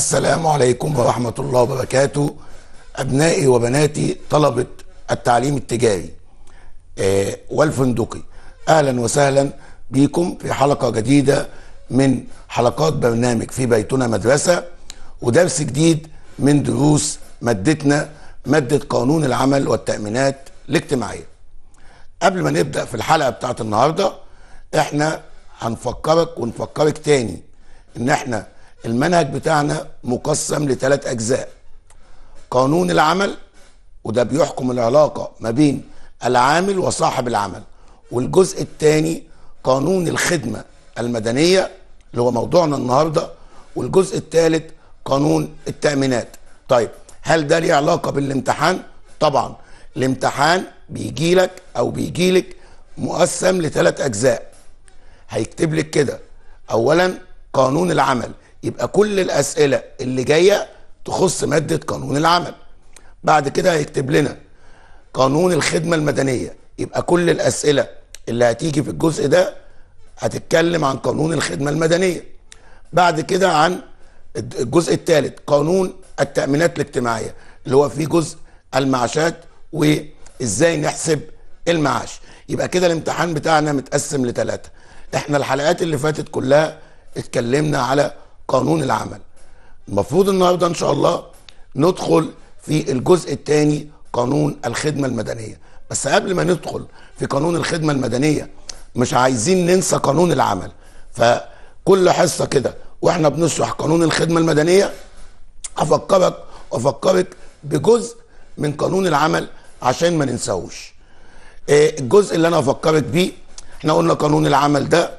السلام عليكم ورحمة الله وبركاته أبنائي وبناتي طلبة التعليم التجاري آه، والفندقي أهلا وسهلا بكم في حلقة جديدة من حلقات برنامج في بيتنا مدرسة ودرس جديد من دروس مادتنا مادة قانون العمل والتأمينات الاجتماعية قبل ما نبدأ في الحلقة بتاعت النهاردة احنا هنفكرك ونفكرك تاني ان احنا المنهج بتاعنا مقسم لثلاث اجزاء قانون العمل وده بيحكم العلاقه ما بين العامل وصاحب العمل والجزء الثاني قانون الخدمه المدنيه اللي هو موضوعنا النهارده والجزء الثالث قانون التامينات طيب هل ده ليه علاقه بالامتحان طبعا الامتحان بيجي لك او بيجي لك مقسم لثلاث اجزاء هيكتب لك كده اولا قانون العمل يبقى كل الاسئله اللي جايه تخص ماده قانون العمل بعد كده هيكتب لنا قانون الخدمه المدنيه يبقى كل الاسئله اللي هتيجي في الجزء ده هتتكلم عن قانون الخدمه المدنيه بعد كده عن الجزء الثالث قانون التامينات الاجتماعيه اللي هو فيه جزء المعاشات وازاي نحسب المعاش يبقى كده الامتحان بتاعنا متقسم لثلاثه احنا الحلقات اللي فاتت كلها اتكلمنا على قانون العمل المفروض النهارده ان شاء الله ندخل في الجزء الثاني قانون الخدمه المدنيه بس قبل ما ندخل في قانون الخدمه المدنيه مش عايزين ننسى قانون العمل فكل حصه كده واحنا بنشرح قانون الخدمه المدنيه افكرك افكرك بجزء من قانون العمل عشان ما ننساهوش آه، الجزء اللي انا افكرك بيه احنا قلنا قانون العمل ده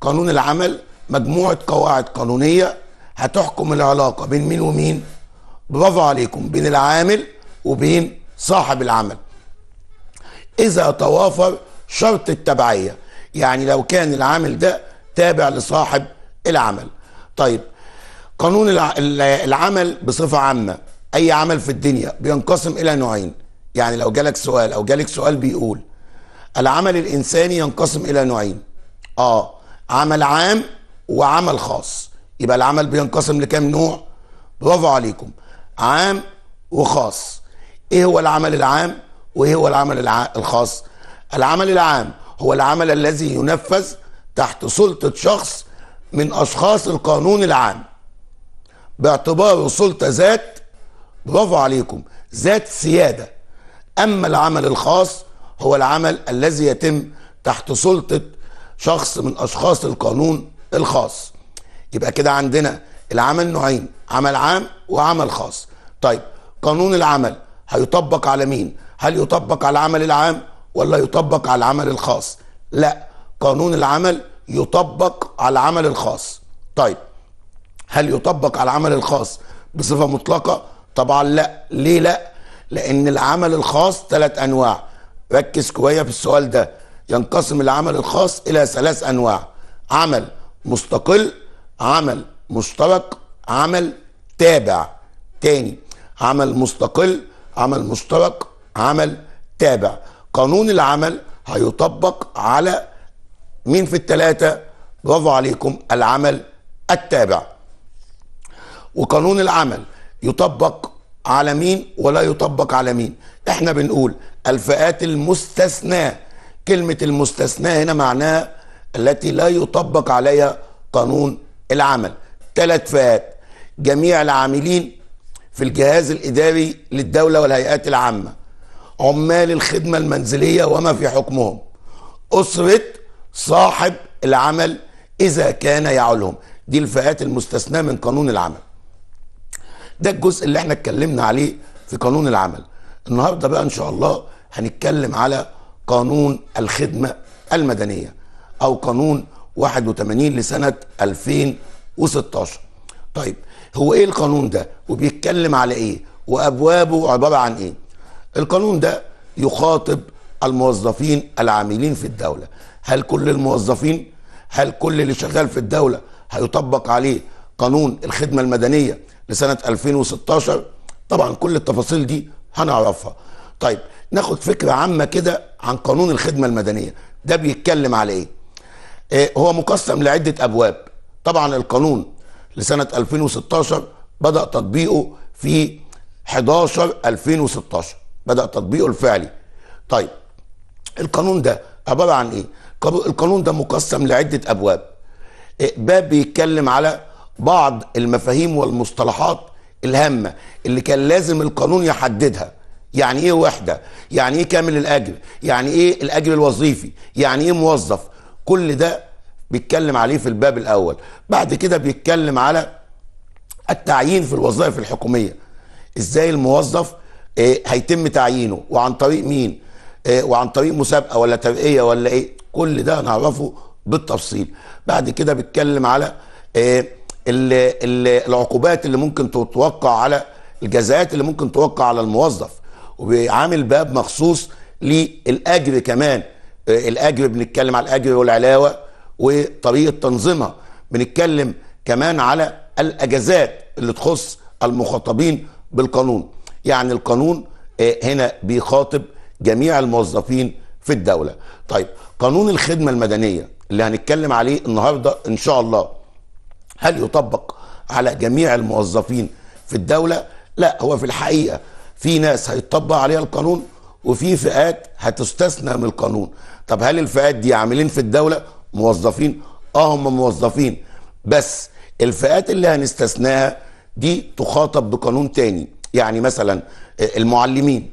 قانون العمل مجموعه قواعد قانونيه هتحكم العلاقه بين مين ومين برافو عليكم بين العامل وبين صاحب العمل اذا توافر شرط التبعيه يعني لو كان العامل ده تابع لصاحب العمل طيب قانون العمل بصفه عامه اي عمل في الدنيا بينقسم الى نوعين يعني لو جالك سؤال او جالك سؤال بيقول العمل الانساني ينقسم الى نوعين اه عمل عام وعمل خاص يبقى العمل بينقسم لكام نوع برافو عليكم عام وخاص ايه هو العمل العام وايه هو العمل الخاص العمل العام هو العمل الذي ينفذ تحت سلطة شخص من أشخاص القانون العام باعتباره سلطة ذات برافو عليكم ذات سيادة أما العمل الخاص هو العمل الذي يتم تحت سلطة شخص من أشخاص القانون الخاص يبقى كده عندنا العمل نوعين عمل عام وعمل خاص طيب قانون العمل هيطبق على مين هل يطبق على العمل العام ولا يطبق على العمل الخاص لا قانون العمل يطبق على العمل الخاص طيب هل يطبق على العمل الخاص بصفة مطلقة طبعا لا ليه لا لان العمل الخاص ثلاث انواع ركز كويس في السؤال ده ينقسم العمل الخاص الى ثلاث انواع عمل مستقل عمل مشترك عمل تابع تاني عمل مستقل عمل مشترك عمل تابع قانون العمل هيطبق على مين في التلاتة برافو عليكم العمل التابع وقانون العمل يطبق على مين ولا يطبق على مين احنا بنقول الفئات المستثناه كلمه المستثناه هنا معناها التي لا يطبق عليها قانون العمل ثلاث فئات جميع العاملين في الجهاز الإداري للدولة والهيئات العامة عمال الخدمة المنزلية وما في حكمهم أسرة صاحب العمل إذا كان يعولهم دي الفئات المستثناة من قانون العمل ده الجزء اللي احنا اتكلمنا عليه في قانون العمل النهاردة بقى إن شاء الله هنتكلم على قانون الخدمة المدنية او قانون 81 لسنه 2016 طيب هو ايه القانون ده وبيتكلم على ايه وابوابه عباره عن ايه القانون ده يخاطب الموظفين العاملين في الدوله هل كل الموظفين هل كل اللي شغال في الدوله هيطبق عليه قانون الخدمه المدنيه لسنه 2016 طبعا كل التفاصيل دي هنعرفها طيب ناخد فكره عامه كده عن قانون الخدمه المدنيه ده بيتكلم على ايه إيه، هو مقسم لعده ابواب طبعا القانون لسنه 2016 بدا تطبيقه في 11 2016 بدا تطبيقه الفعلي طيب القانون ده عباره عن ايه القانون ده مقسم لعده ابواب إيه، باب بيتكلم على بعض المفاهيم والمصطلحات الهامه اللي كان لازم القانون يحددها يعني ايه وحده يعني ايه كامل الاجر يعني ايه الاجر الوظيفي يعني ايه موظف كل ده بيتكلم عليه في الباب الاول بعد كده بيتكلم على التعيين في الوظائف الحكوميه ازاي الموظف آه، هيتم تعيينه وعن طريق مين آه، وعن طريق مسابقه ولا ترقيه ولا ايه كل ده هنعرفه بالتفصيل بعد كده بيتكلم على آه، العقوبات اللي ممكن تتوقع على الجزاءات اللي ممكن توقع على الموظف وعامل باب مخصوص للاجر كمان الاجر بنتكلم على الاجر والعلاوه وطريقه تنظيمها بنتكلم كمان على الاجازات اللي تخص المخاطبين بالقانون يعني القانون آه، هنا بيخاطب جميع الموظفين في الدوله طيب قانون الخدمه المدنيه اللي هنتكلم عليه النهارده ان شاء الله هل يطبق على جميع الموظفين في الدوله لا هو في الحقيقه في ناس هيطبق عليها القانون وفي فئات هتستثنى من القانون طب هل الفئات دي عاملين في الدولة موظفين اه هم موظفين بس الفئات اللي هنستثناها دي تخاطب بقانون تاني يعني مثلا آه، المعلمين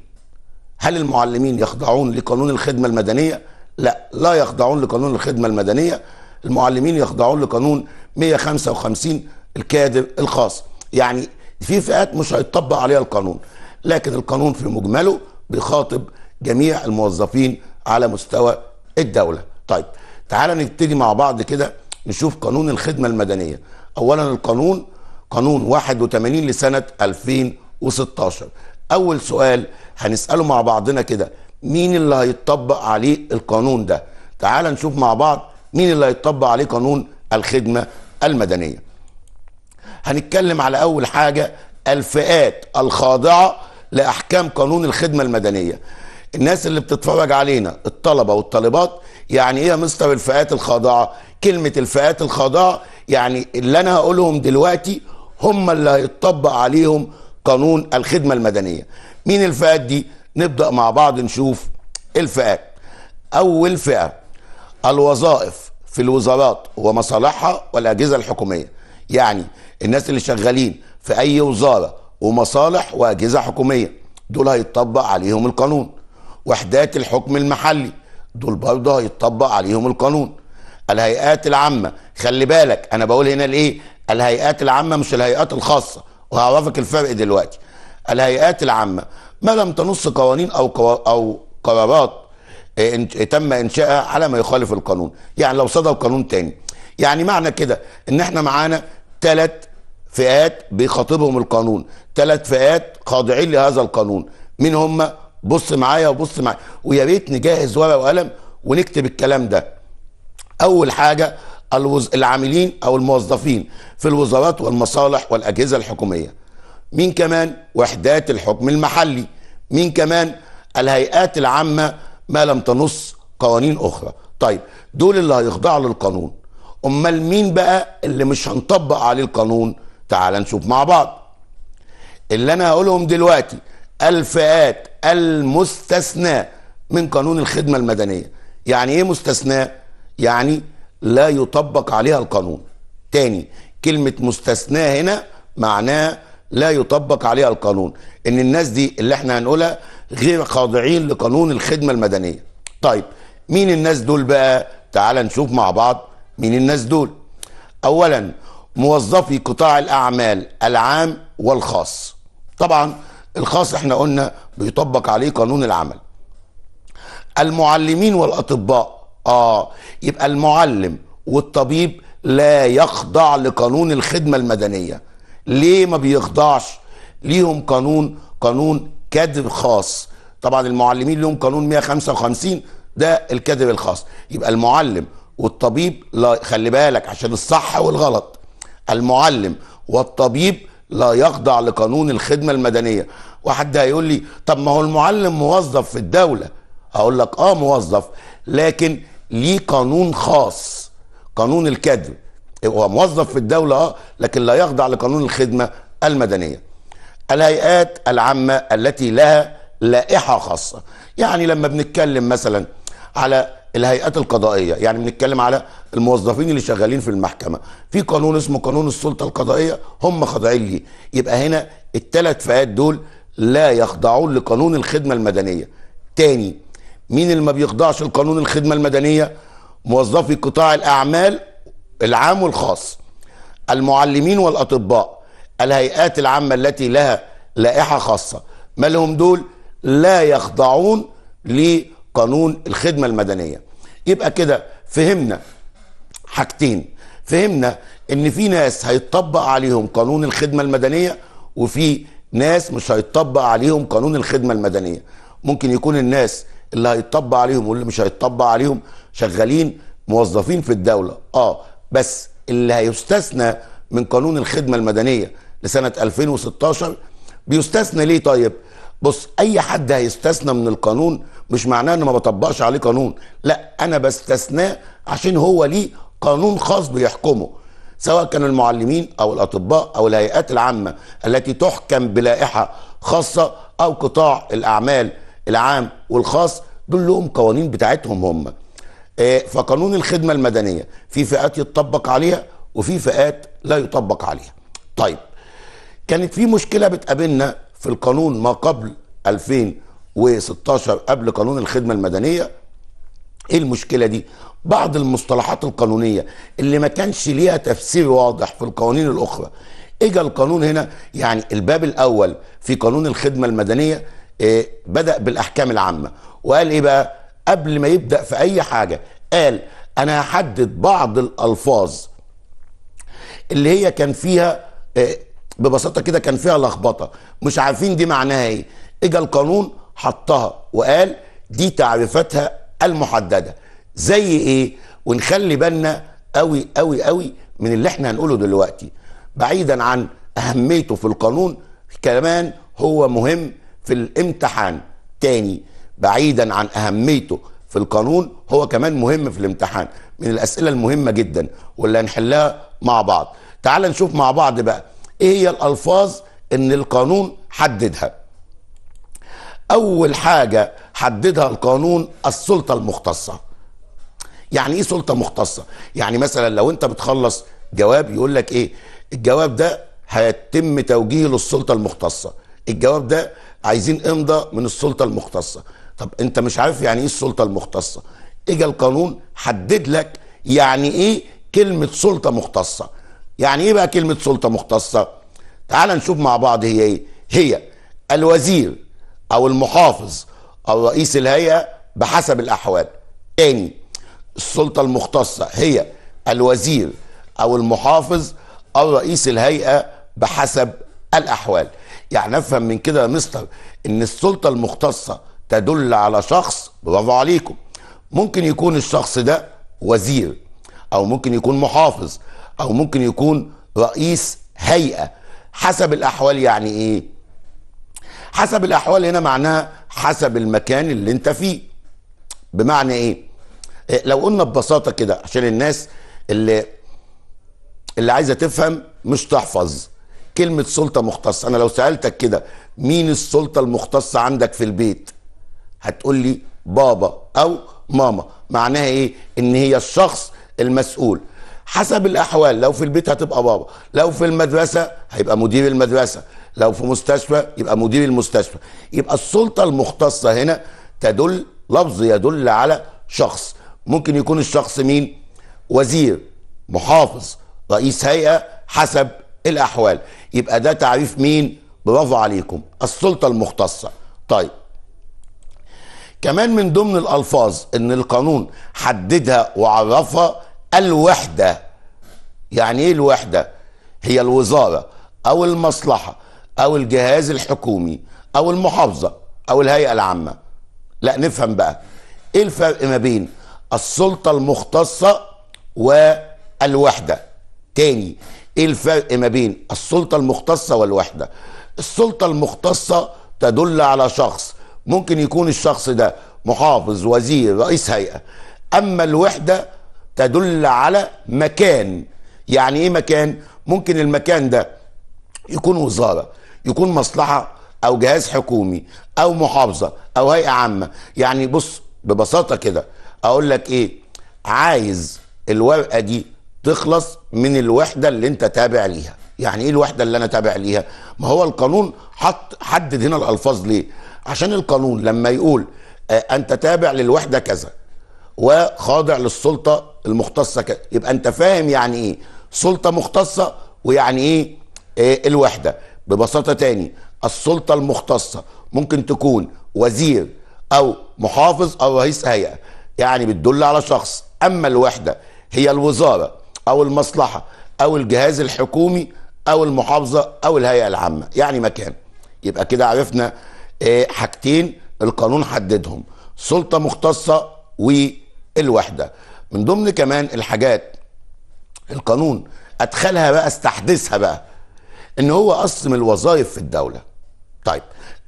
هل المعلمين يخضعون لقانون الخدمة المدنية لا لا يخضعون لقانون الخدمة المدنية المعلمين يخضعون لقانون 155 الكادر الخاص يعني في فئات مش هيطبق عليها القانون لكن القانون في مجمله بيخاطب جميع الموظفين على مستوى الدوله طيب تعال نبتدي مع بعض كده نشوف قانون الخدمه المدنيه اولا القانون قانون 81 لسنه 2016 اول سؤال هنساله مع بعضنا كده مين اللي هيطبق عليه القانون ده تعال نشوف مع بعض مين اللي هيطبق عليه قانون الخدمه المدنيه هنتكلم على اول حاجه الفئات الخاضعه لاحكام قانون الخدمه المدنيه الناس اللي بتتفرج علينا الطلبه والطالبات يعني ايه يا مستر الفئات الخاضعه كلمه الفئات الخاضعه يعني اللي انا هقولهم دلوقتي هم اللي هيتطبق عليهم قانون الخدمه المدنيه مين الفئات دي نبدا مع بعض نشوف الفئات اول فئه الوظائف في الوزارات ومصالحها والاجهزه الحكوميه يعني الناس اللي شغالين في اي وزاره ومصالح واجهزه حكوميه دول هيطبق عليهم القانون وحدات الحكم المحلي دول برضه هيطبق عليهم القانون الهيئات العامه خلي بالك انا بقول هنا الايه الهيئات العامه مش الهيئات الخاصه وهعرفك الفرق دلوقتي الهيئات العامه ما لم تنص قوانين او قو... او قرارات آه، تم انشائها على ما يخالف القانون يعني لو صدر قانون تاني يعني معنى كده ان احنا معانا ثلاث فئات بيخاطبهم القانون ثلاث فئات خاضعين لهذا القانون مين هم بص معايا وبص معايا ويا ريت نجهز ورقه وقلم ونكتب الكلام ده اول حاجه الوز... العاملين او الموظفين في الوزارات والمصالح والاجهزه الحكوميه مين كمان وحدات الحكم المحلي مين كمان الهيئات العامه ما لم تنص قوانين اخرى طيب دول اللي هيخضعوا للقانون امال مين بقى اللي مش هنطبق عليه القانون تعال نشوف مع بعض اللي انا هقولهم دلوقتي الفئات المستثناة من قانون الخدمة المدنية يعني ايه مستثناة يعني لا يطبق عليها القانون تاني كلمة مستثناة هنا معناه لا يطبق عليها القانون ان الناس دي اللي احنا هنقولها غير خاضعين لقانون الخدمة المدنية طيب مين الناس دول بقى تعال نشوف مع بعض مين الناس دول اولا موظفي قطاع الاعمال العام والخاص طبعا الخاص احنا قلنا بيطبق عليه قانون العمل المعلمين والاطباء اه يبقى المعلم والطبيب لا يخضع لقانون الخدمه المدنيه ليه ما بيخضعش ليهم قانون قانون كادر خاص طبعا المعلمين لهم قانون 155 ده الكادر الخاص يبقى المعلم والطبيب لا خلي بالك عشان الصح والغلط المعلم والطبيب لا يخضع لقانون الخدمة المدنية واحد هيقول لي طب ما هو المعلم موظف في الدولة هقول لك اه موظف لكن ليه قانون خاص قانون الكادر هو موظف في الدولة اه لكن لا يخضع لقانون الخدمة المدنية الهيئات العامة التي لها لائحة خاصة يعني لما بنتكلم مثلا على الهيئات القضائيه يعني بنتكلم على الموظفين اللي شغالين في المحكمه في قانون اسمه قانون السلطه القضائيه هم خاضعين ليه يبقى هنا الثلاث فئات دول لا يخضعون لقانون الخدمه المدنيه تاني مين اللي ما بيخضعش لقانون الخدمه المدنيه موظفي قطاع الاعمال العام والخاص المعلمين والاطباء الهيئات العامه التي لها لائحه خاصه ما لهم دول لا يخضعون لقانون قانون الخدمه المدنيه يبقى كده فهمنا حاجتين فهمنا ان في ناس هيطبق عليهم قانون الخدمه المدنيه وفي ناس مش هيطبق عليهم قانون الخدمه المدنيه ممكن يكون الناس اللي هيطبق عليهم واللي مش هيطبق عليهم شغالين موظفين في الدوله اه بس اللي هيستثنى من قانون الخدمه المدنيه لسنه 2016 بيستثنى ليه طيب بص اي حد هيستثنى من القانون مش معناه ان ما بطبقش عليه قانون لا انا بستثناه عشان هو ليه قانون خاص بيحكمه سواء كان المعلمين او الاطباء او الهيئات العامه التي تحكم بلائحه خاصه او قطاع الاعمال العام والخاص دول لهم قوانين بتاعتهم هم آه، فقانون الخدمه المدنيه في فئات يطبق عليها وفي فئات لا يطبق عليها طيب كانت في مشكله بتقابلنا في القانون ما قبل 2016 قبل قانون الخدمة المدنية ايه المشكلة دي بعض المصطلحات القانونية اللي ما كانش ليها تفسير واضح في القوانين الأخرى اجى القانون هنا يعني الباب الأول في قانون الخدمة المدنية إيه بدأ بالأحكام العامة وقال ايه بقى قبل ما يبدأ في أي حاجة قال أنا هحدد بعض الألفاظ اللي هي كان فيها إيه ببساطه كده كان فيها لخبطه مش عارفين دي معناها ايه اجى القانون حطها وقال دي تعريفاتها المحدده زي ايه ونخلي بالنا قوي قوي قوي من اللي احنا هنقوله دلوقتي بعيدا عن اهميته في القانون كمان هو مهم في الامتحان تاني بعيدا عن اهميته في القانون هو كمان مهم في الامتحان من الاسئله المهمه جدا واللي هنحلها مع بعض تعال نشوف مع بعض بقى ايه هي الالفاظ ان القانون حددها اول حاجه حددها القانون السلطه المختصه يعني ايه سلطه مختصه يعني مثلا لو انت بتخلص جواب يقول لك ايه الجواب ده هيتم توجيهه للسلطه المختصه الجواب ده عايزين امضى من السلطه المختصه طب انت مش عارف يعني ايه السلطه المختصه اجى القانون حدد لك يعني ايه كلمه سلطه مختصه يعني ايه بقى كلمه سلطه مختصه تعال نشوف مع بعض هي ايه هي الوزير او المحافظ او رئيس الهيئه بحسب الاحوال تاني السلطه المختصه هي الوزير او المحافظ او رئيس الهيئه بحسب الاحوال يعني افهم من كده يا مستر ان السلطه المختصه تدل على شخص برافو عليكم ممكن يكون الشخص ده وزير او ممكن يكون محافظ او ممكن يكون رئيس هيئه حسب الاحوال يعني ايه حسب الاحوال هنا معناها حسب المكان اللي انت فيه بمعنى إيه؟, ايه لو قلنا ببساطه كده عشان الناس اللي اللي عايزه تفهم مش تحفظ كلمه سلطه مختصه انا لو سالتك كده مين السلطه المختصه عندك في البيت هتقول لي بابا او ماما معناها ايه ان هي الشخص المسؤول حسب الاحوال لو في البيت هتبقى بابا لو في المدرسه هيبقى مدير المدرسه لو في مستشفى يبقى مدير المستشفى يبقى السلطه المختصه هنا تدل لفظ يدل على شخص ممكن يكون الشخص مين وزير محافظ رئيس هيئه حسب الاحوال يبقى ده تعريف مين برافو عليكم السلطه المختصه طيب كمان من ضمن الالفاظ ان القانون حددها وعرفها الوحدة يعني ايه الوحدة هي الوزارة او المصلحة او الجهاز الحكومي او المحافظة او الهيئة العامة لا نفهم بقى ايه الفرق ما بين السلطة المختصة والوحدة تاني ايه الفرق ما بين السلطة المختصة والوحدة السلطة المختصة تدل على شخص ممكن يكون الشخص ده محافظ وزير رئيس هيئة اما الوحدة تدل على مكان يعني ايه مكان ممكن المكان ده يكون وزاره يكون مصلحه او جهاز حكومي او محافظه او هيئه عامه يعني بص ببساطه كده اقول لك ايه عايز الورقه دي تخلص من الوحده اللي انت تابع ليها يعني ايه الوحده اللي انا تابع ليها ما هو القانون حط حدد هنا الالفاظ ليه عشان القانون لما يقول آه، انت تابع للوحده كذا وخاضع للسلطه المختصه كده يبقى انت فاهم يعني ايه سلطه مختصه ويعني ايه, إيه الوحده ببساطه تاني السلطه المختصه ممكن تكون وزير او محافظ او رئيس هيئه يعني بتدل على شخص اما الوحده هي الوزاره او المصلحه او الجهاز الحكومي او المحافظه او الهيئه العامه يعني مكان يبقى كده عرفنا ايه، حاجتين القانون حددهم سلطه مختصه و الوحده من ضمن كمان الحاجات القانون ادخلها بقى استحدثها بقى ان هو قسم الوظائف في الدوله طيب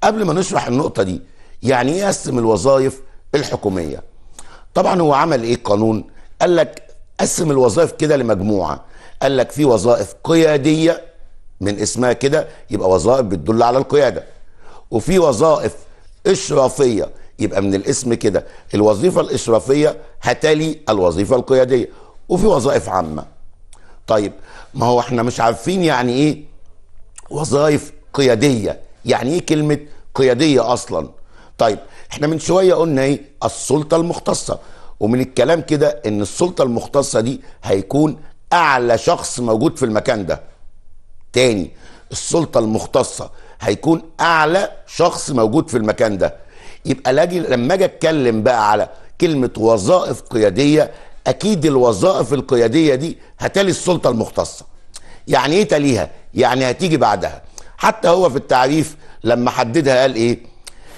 قبل ما نشرح النقطه دي يعني ايه قسم الوظائف الحكوميه طبعا هو عمل ايه القانون قال لك قسم الوظائف كده لمجموعه قال لك في وظائف قياديه من اسمها كده يبقى وظائف بتدل على القياده وفي وظائف اشرافيه يبقى من الاسم كده الوظيفه الاشرافيه هتالي الوظيفه القياديه وفي وظائف عامه طيب ما هو احنا مش عارفين يعني ايه وظائف قياديه يعني ايه كلمه قياديه اصلا طيب احنا من شويه قلنا ايه السلطه المختصه ومن الكلام كده ان السلطه المختصه دي هيكون اعلى شخص موجود في المكان ده تاني السلطه المختصه هيكون اعلى شخص موجود في المكان ده يبقى لاجي لما اجي اتكلم بقى على كلمه وظائف قياديه اكيد الوظائف القياديه دي هتالي السلطه المختصه يعني ايه تليها يعني هتيجي بعدها حتى هو في التعريف لما حددها قال ايه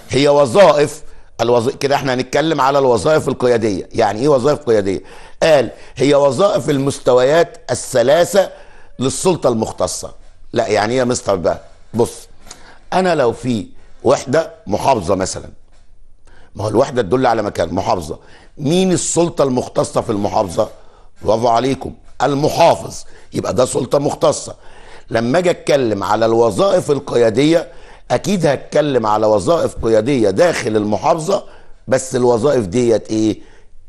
هي وظائف الوظ... كده احنا هنتكلم على الوظائف القياديه يعني ايه وظائف قياديه قال هي وظائف المستويات الثلاثه للسلطه المختصه لا يعني ايه يا مستر بقى بص انا لو في وحده محافظه مثلا ما هو الوحده تدل على مكان محافظه مين السلطه المختصه في المحافظه برافو عليكم المحافظ يبقى ده سلطه مختصه لما اجي اتكلم على الوظائف القياديه اكيد هتكلم على وظائف قياديه داخل المحافظه بس الوظائف ديت ايه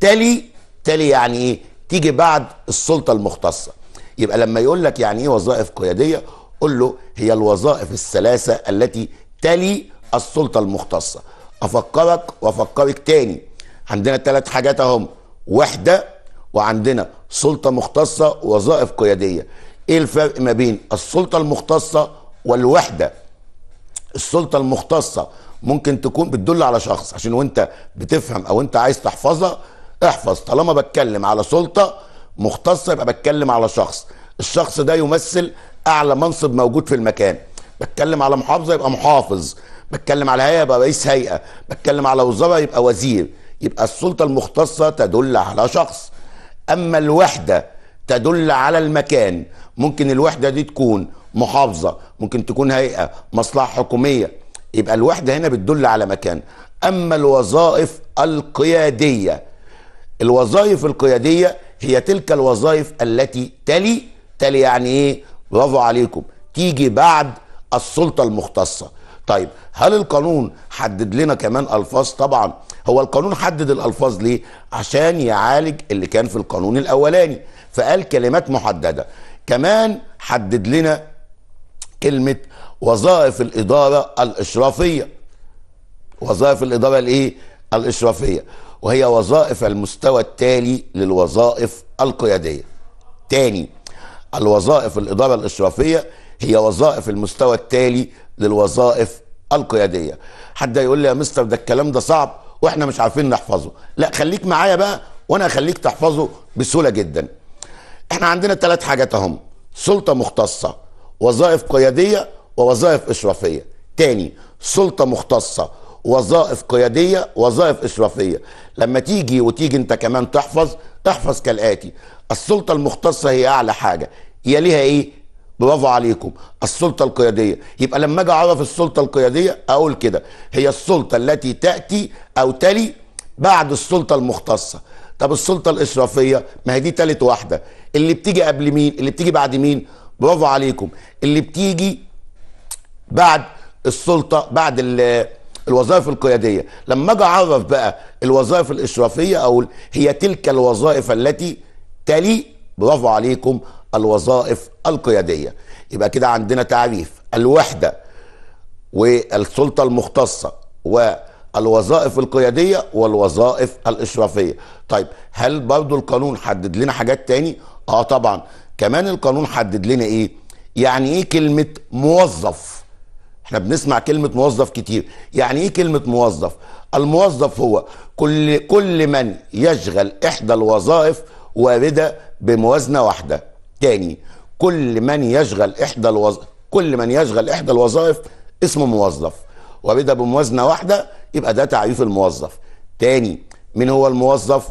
تلي تلي يعني ايه تيجي بعد السلطه المختصه يبقى لما يقول لك يعني ايه وظائف قياديه قل له هي الوظائف الثلاثه التي تلي السلطه المختصه افكرك وافكرك تاني عندنا ثلاث حاجات اهم وحده وعندنا سلطه مختصه ووظائف قياديه ايه الفرق ما بين السلطه المختصه والوحده السلطه المختصه ممكن تكون بتدل على شخص عشان وانت بتفهم او انت عايز تحفظها احفظ طالما بتكلم على سلطه مختصه يبقى بتكلم على شخص الشخص ده يمثل اعلى منصب موجود في المكان بتكلم على محافظه يبقى محافظ بتكلم على هيئه يبقى رئيس هيئه بتكلم على وزاره يبقى وزير يبقى السلطه المختصه تدل على شخص اما الوحده تدل على المكان ممكن الوحده دي تكون محافظه ممكن تكون هيئه مصلحه حكوميه يبقى الوحده هنا بتدل على مكان اما الوظائف القياديه الوظائف القياديه هي تلك الوظائف التي تلي تلي يعني ايه برافو عليكم تيجي بعد السلطه المختصه طيب هل القانون حدد لنا كمان الفاظ طبعا هو القانون حدد الالفاظ ليه عشان يعالج اللي كان في القانون الاولاني فقال كلمات محدده كمان حدد لنا كلمه وظائف الاداره الاشرافيه وظائف الاداره الايه الاشرافيه وهي وظائف المستوى التالي للوظائف القياديه تاني الوظائف الاداره الاشرافيه هي وظائف المستوى التالي للوظائف القياديه حد يقول لي يا مستر ده الكلام ده صعب واحنا مش عارفين نحفظه لا خليك معايا بقى وانا اخليك تحفظه بسهوله جدا احنا عندنا ثلاث حاجات اهم سلطه مختصه وظائف قياديه ووظائف اشرافيه تاني سلطه مختصه وظائف قياديه وظائف اشرافيه لما تيجي وتيجي انت كمان تحفظ احفظ كالاتي السلطه المختصه هي اعلى حاجه يليها ايه برافو عليكم السلطه القياديه يبقى لما اجي اعرف السلطه القياديه اقول كده هي السلطه التي تاتي او تلي بعد السلطه المختصه طب السلطه الاشرافيه ما هي دي تالت واحده اللي بتيجي قبل مين اللي بتيجي بعد مين برافو عليكم اللي بتيجي بعد السلطه بعد الوظائف القياديه لما اجي اعرف بقى الوظائف الاشرافيه اقول هي تلك الوظائف التي تلي برافو عليكم الوظائف القيادية يبقى كده عندنا تعريف الوحدة والسلطة المختصة والوظائف القيادية والوظائف الإشرافية طيب هل برضو القانون حدد لنا حاجات تاني؟ آه طبعا كمان القانون حدد لنا إيه؟ يعني إيه كلمة موظف؟ احنا بنسمع كلمة موظف كتير يعني ايه كلمة موظف الموظف هو كل, كل من يشغل احدى الوظائف واردة بموازنة واحدة تاني كل من يشغل احدى الوظ... كل من يشغل احدى الوظائف اسمه موظف وبدا بموازنه واحده يبقى ده تعريف الموظف تاني من هو الموظف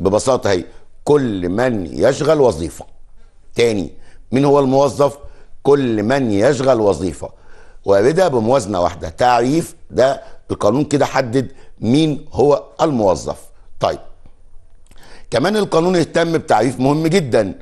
ببساطه هي كل من يشغل وظيفه تاني من هو الموظف كل من يشغل وظيفه وبدا بموازنه واحده تعريف ده القانون كده حدد مين هو الموظف طيب كمان القانون اهتم بتعريف مهم جدا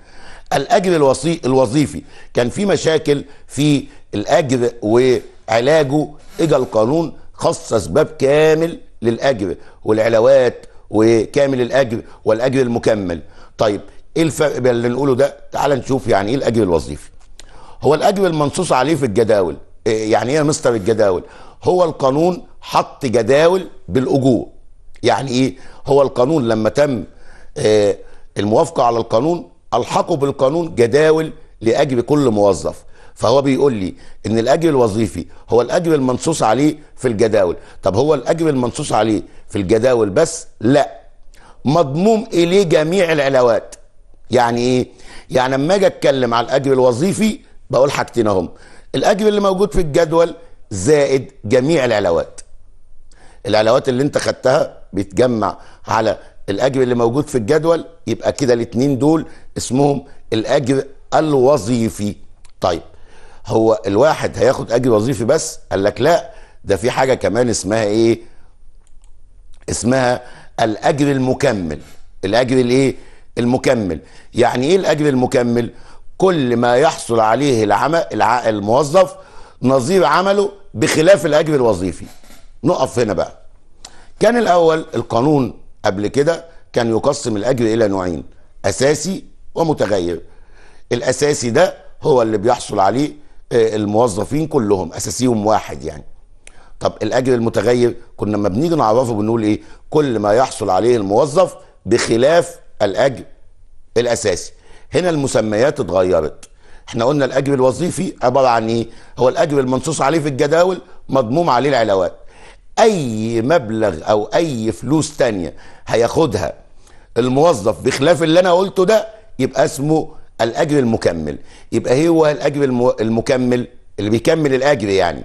الاجر الوصي الوظيفي كان في مشاكل في الاجر وعلاجه اجى القانون خصص باب كامل للاجر والعلاوات وكامل الاجر والاجر المكمل طيب ايه الفرق بين اللي نقوله ده تعال نشوف يعني ايه الاجر الوظيفي هو الاجر المنصوص عليه في الجداول إيه يعني ايه مستر الجداول هو القانون حط جداول بالاجور يعني ايه هو القانون لما تم آه، الموافقه على القانون الحقوا بالقانون جداول لاجر كل موظف فهو بيقول لي ان الاجر الوظيفي هو الاجر المنصوص عليه في الجداول طب هو الاجر المنصوص عليه في الجداول بس لا مضموم اليه جميع العلاوات يعني ايه يعني اما اجي اتكلم على الاجر الوظيفي بقول حاجتين اهم الاجر اللي موجود في الجدول زائد جميع العلاوات العلاوات اللي انت خدتها بيتجمع على الاجر اللي موجود في الجدول يبقى كده الاثنين دول اسمهم الاجر الوظيفي طيب هو الواحد هياخد اجر وظيفي بس قال لك لا ده في حاجه كمان اسمها ايه اسمها الاجر المكمل الاجر الايه المكمل يعني ايه الاجر المكمل كل ما يحصل عليه العمل الموظف نظير عمله بخلاف الاجر الوظيفي نقف هنا بقى كان الاول القانون قبل كده كان يقسم الاجر الى نوعين اساسي ومتغير الاساسي ده هو اللي بيحصل عليه آه، الموظفين كلهم اساسيهم واحد يعني طب الاجر المتغير كنا لما بنيجي نعرفه بنقول ايه كل ما يحصل عليه الموظف بخلاف الاجر الاساسي هنا المسميات اتغيرت احنا قلنا الاجر الوظيفي عباره عن ايه هو الاجر المنصوص عليه في الجداول مضموم عليه العلاوات اي مبلغ او اي فلوس تانية هياخدها الموظف بخلاف اللي انا قلته ده يبقى اسمه الاجر المكمل يبقى هو الاجر المكمل اللي بيكمل الاجر يعني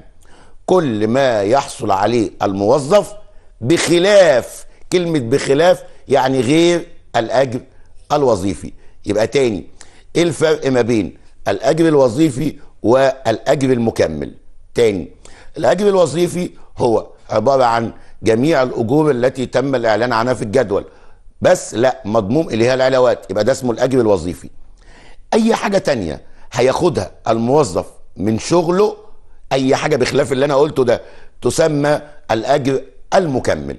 كل ما يحصل عليه الموظف بخلاف كلمة بخلاف يعني غير الأجر الوظيفي يبقى تاني ايه الفرق ما بين الأجر الوظيفي والأجر المكمل تاني الأجر الوظيفي هو عباره عن جميع الاجور التي تم الاعلان عنها في الجدول بس لا مضموم اليها العلاوات يبقى ده اسمه الاجر الوظيفي اي حاجه تانية هياخدها الموظف من شغله اي حاجه بخلاف اللي انا قلته ده تسمى الاجر المكمل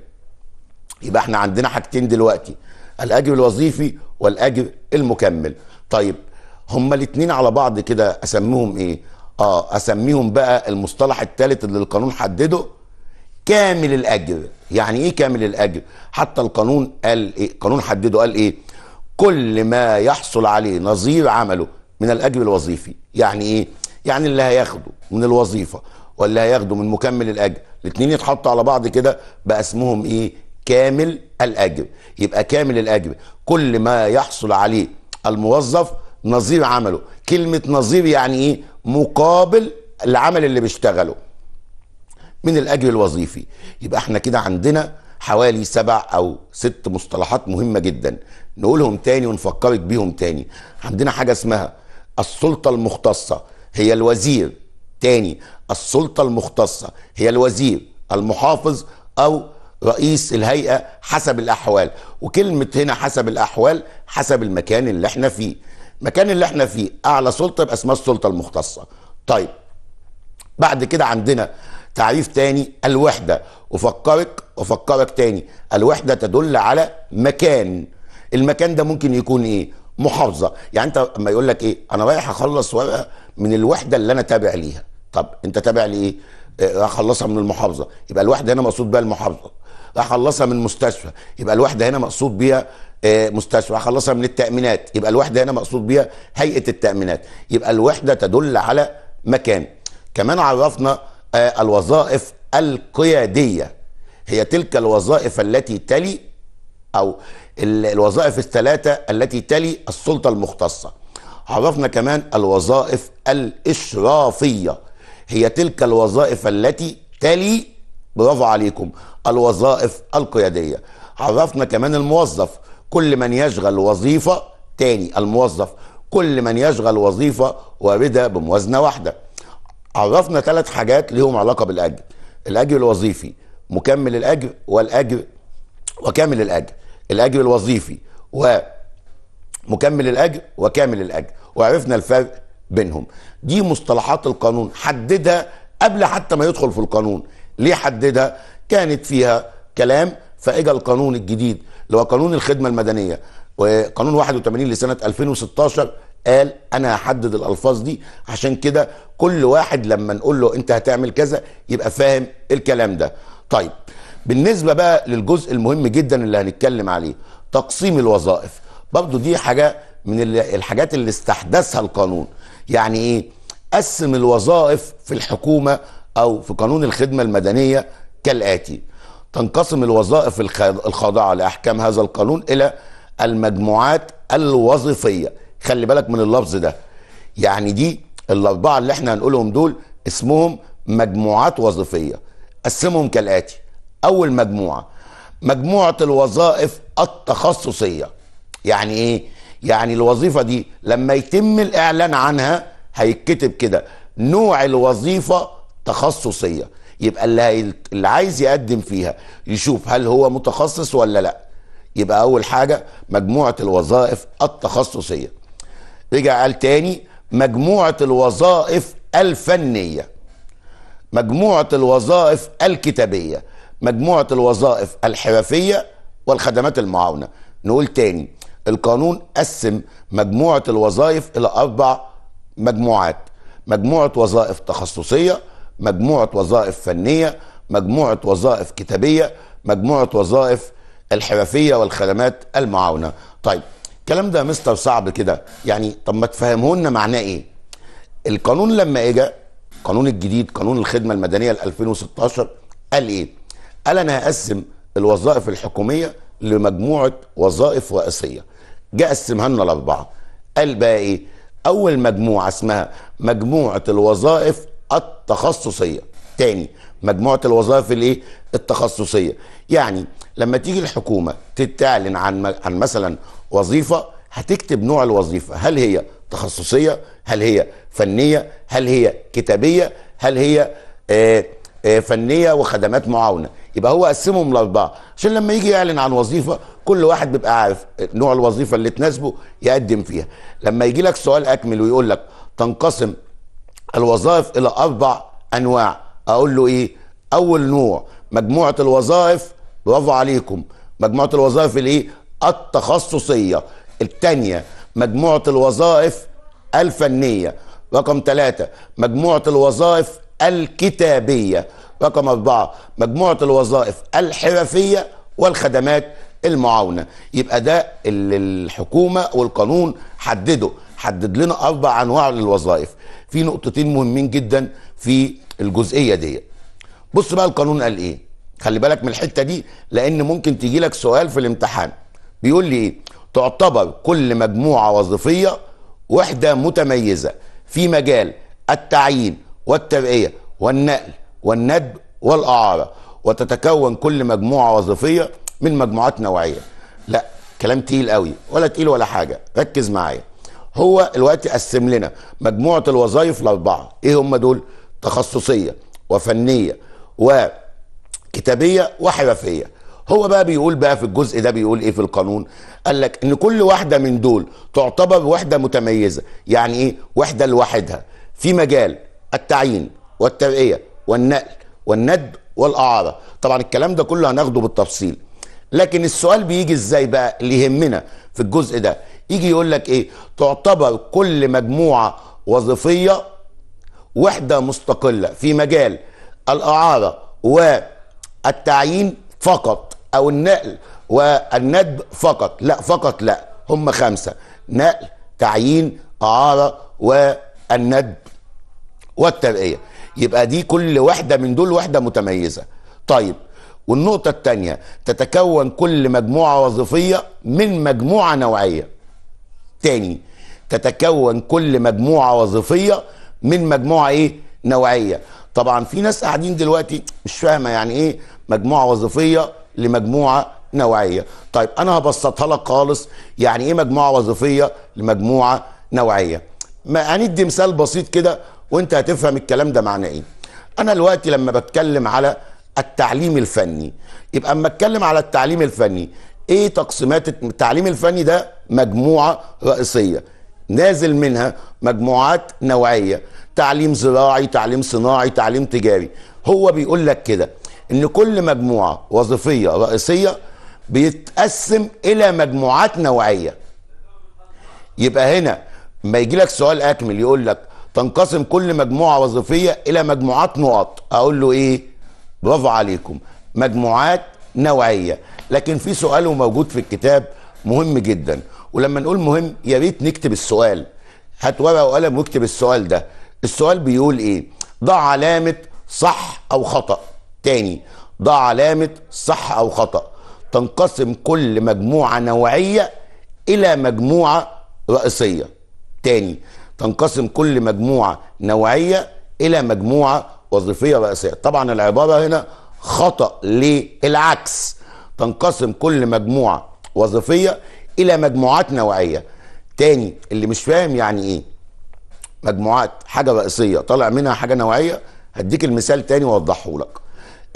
يبقى احنا عندنا حاجتين دلوقتي الاجر الوظيفي والاجر المكمل طيب هما الاثنين على بعض كده اسميهم ايه اه اسميهم بقى المصطلح الثالث اللي القانون حدده كامل الاجر يعني ايه كامل الاجر حتى القانون قال ايه قانون حدده قال ايه كل ما يحصل عليه نظير عمله من الاجر الوظيفي يعني ايه يعني اللي هياخده من الوظيفه واللي هياخده من مكمل الاجر الاثنين يتحطوا على بعض كده بقى اسمهم ايه كامل الاجر يبقى كامل الاجر كل ما يحصل عليه الموظف نظير عمله كلمه نظير يعني ايه مقابل العمل اللي بيشتغله من الاجر الوظيفي يبقى احنا كده عندنا حوالي سبع او ست مصطلحات مهمه جدا نقولهم تاني ونفكرك بيهم تاني عندنا حاجه اسمها السلطه المختصه هي الوزير تاني السلطه المختصه هي الوزير المحافظ او رئيس الهيئه حسب الاحوال وكلمه هنا حسب الاحوال حسب المكان اللي احنا فيه المكان اللي احنا فيه اعلى سلطه يبقى اسمها السلطه المختصه طيب بعد كده عندنا تعريف تاني الوحدة أفكرك أفكرك تاني الوحدة تدل على مكان المكان ده ممكن يكون إيه محافظة يعني أنت لما يقول لك إيه أنا رايح أخلص ورقة من الوحدة اللي أنا تابع ليها طب أنت تابع لإيه آه، أخلصها من المحافظة يبقى الوحدة هنا مقصود بها المحافظة أخلصها من مستشفى يبقى الوحدة هنا مقصود بها آه، مستشفى أخلصها من التأمينات يبقى الوحدة هنا مقصود بها هيئة التأمينات يبقى الوحدة تدل على مكان كمان عرفنا آه، الوظائف القيادية هي تلك الوظائف التي تلي أو الوظائف الثلاثة التي تلي السلطة المختصة عرفنا كمان الوظائف الإشرافية هي تلك الوظائف التي تلي برافو عليكم الوظائف القيادية عرفنا كمان الموظف كل من يشغل وظيفة تاني الموظف كل من يشغل وظيفة واردة بموازنة واحدة عرفنا ثلاث حاجات ليهم علاقه بالاجر الاجر الوظيفي مكمل الاجر والاجر وكامل الاجر الاجر الوظيفي ومكمل الاجر وكامل الاجر وعرفنا الفرق بينهم دي مصطلحات القانون حددها قبل حتى ما يدخل في القانون ليه حددها كانت فيها كلام فإجا القانون الجديد اللي هو قانون الخدمه المدنيه وقانون 81 لسنه 2016 قال انا هحدد الالفاظ دي عشان كده كل واحد لما نقول له انت هتعمل كذا يبقى فاهم الكلام ده طيب بالنسبه بقى للجزء المهم جدا اللي هنتكلم عليه تقسيم الوظائف برضو دي حاجه من الحاجات اللي استحدثها القانون يعني ايه قسم الوظائف في الحكومه او في قانون الخدمه المدنيه كالاتي تنقسم الوظائف الخاضعه لاحكام هذا القانون الى المجموعات الوظيفيه خلي بالك من اللفظ ده يعني دي الاربعه اللي احنا هنقولهم دول اسمهم مجموعات وظيفيه قسمهم كالاتي اول مجموعه مجموعه الوظائف التخصصيه يعني ايه يعني الوظيفه دي لما يتم الاعلان عنها هيتكتب كده نوع الوظيفه تخصصيه يبقى اللي, اللي عايز يقدم فيها يشوف هل هو متخصص ولا لا يبقى اول حاجه مجموعه الوظائف التخصصيه رجع قال تاني مجموعة الوظائف الفنية مجموعة الوظائف الكتابية مجموعة الوظائف الحرفية والخدمات المعاونة نقول تاني القانون قسم مجموعة الوظائف إلى أربع مجموعات مجموعة وظائف تخصصية مجموعة وظائف فنية مجموعة وظائف كتابية مجموعة وظائف الحرفية والخدمات المعاونة طيب الكلام ده مستر صعب كده يعني طب ما تفهمه لنا معناه ايه القانون لما اجى القانون الجديد قانون الخدمه المدنيه ل 2016 قال ايه قال انا هقسم الوظائف الحكوميه لمجموعه وظائف رئيسية جه قسمها لنا لاربعه قال بقى ايه اول مجموعه اسمها مجموعه الوظائف التخصصيه تاني مجموعه الوظائف الايه التخصصيه يعني لما تيجي الحكومه تتعلن عن عن مثلا وظيفه هتكتب نوع الوظيفه هل هي تخصصيه هل هي فنيه هل هي كتابيه هل هي آه، آه، فنيه وخدمات معاونه يبقى هو قسمهم لاربعه عشان لما يجي يعلن عن وظيفه كل واحد بيبقى عارف نوع الوظيفه اللي تناسبه يقدم فيها لما يجي لك سؤال اكمل ويقول لك تنقسم الوظائف الى اربع انواع اقول له ايه اول نوع مجموعه الوظائف برافو عليكم مجموعه الوظائف الايه التخصصية الثانية مجموعة الوظائف الفنية رقم ثلاثة مجموعة الوظائف الكتابية رقم أربعة مجموعة الوظائف الحرفية والخدمات المعاونة يبقى ده اللي الحكومة والقانون حدده حدد لنا أربع أنواع للوظائف في نقطتين مهمين جدا في الجزئية دي بص بقى القانون قال إيه خلي بالك من الحتة دي لأن ممكن تيجي لك سؤال في الامتحان بيقول لي ايه تعتبر كل مجموعه وظيفيه وحده متميزه في مجال التعيين والترقيه والنقل والندب والاعاره وتتكون كل مجموعه وظيفيه من مجموعات نوعيه لا كلام تقيل قوي ولا تقيل ولا حاجه ركز معايا هو الوقت قسم لنا مجموعه الوظائف الاربعه ايه هم دول تخصصيه وفنيه وكتابيه وحرفيه هو بقى بيقول بقى في الجزء ده بيقول ايه في القانون قال لك ان كل واحده من دول تعتبر وحده متميزه يعني ايه وحده لوحدها في مجال التعيين والترقيه والنقل والند والاعاره طبعا الكلام ده كله هناخده بالتفصيل لكن السؤال بيجي ازاي بقى اللي يهمنا في الجزء ده يجي يقول لك ايه تعتبر كل مجموعه وظيفيه وحده مستقله في مجال الاعاره والتعيين فقط او النقل والندب فقط لا فقط لا هم خمسه نقل تعيين اعاره والندب والترقيه يبقى دي كل واحده من دول واحده متميزه طيب والنقطه الثانيه تتكون كل مجموعه وظيفيه من مجموعه نوعيه تاني تتكون كل مجموعه وظيفيه من مجموعه ايه نوعيه طبعا في ناس قاعدين دلوقتي مش فاهمه يعني ايه مجموعه وظيفيه لمجموعه نوعيه طيب انا هبسطها لك خالص يعني ايه مجموعه وظيفيه لمجموعه نوعيه ما هندي مثال بسيط كده وانت هتفهم الكلام ده معناه ايه انا دلوقتي لما بتكلم على التعليم الفني يبقى اما اتكلم على التعليم الفني ايه تقسيمات التعليم الفني ده مجموعه رئيسيه نازل منها مجموعات نوعيه تعليم زراعي تعليم صناعي تعليم تجاري هو بيقول لك كده ان كل مجموعه وظيفيه رئيسيه بيتقسم الى مجموعات نوعيه يبقى هنا ما يجي لك سؤال اكمل يقول لك تنقسم كل مجموعه وظيفيه الى مجموعات نقط اقول له ايه برافو عليكم مجموعات نوعيه لكن في سؤال موجود في الكتاب مهم جدا ولما نقول مهم يا ريت نكتب السؤال هات ورقه وقلم واكتب السؤال ده السؤال بيقول ايه ضع علامه صح او خطأ تاني ضع علامة صح أو خطأ تنقسم كل مجموعة نوعية إلى مجموعة رئيسية تاني تنقسم كل مجموعة نوعية إلى مجموعة وظيفية رئيسية طبعا العبارة هنا خطأ للعكس تنقسم كل مجموعة وظيفية إلى مجموعات نوعية تاني اللي مش فاهم يعني إيه مجموعات حاجة رئيسية طالع منها حاجة نوعية هديك المثال تاني ووضحه لك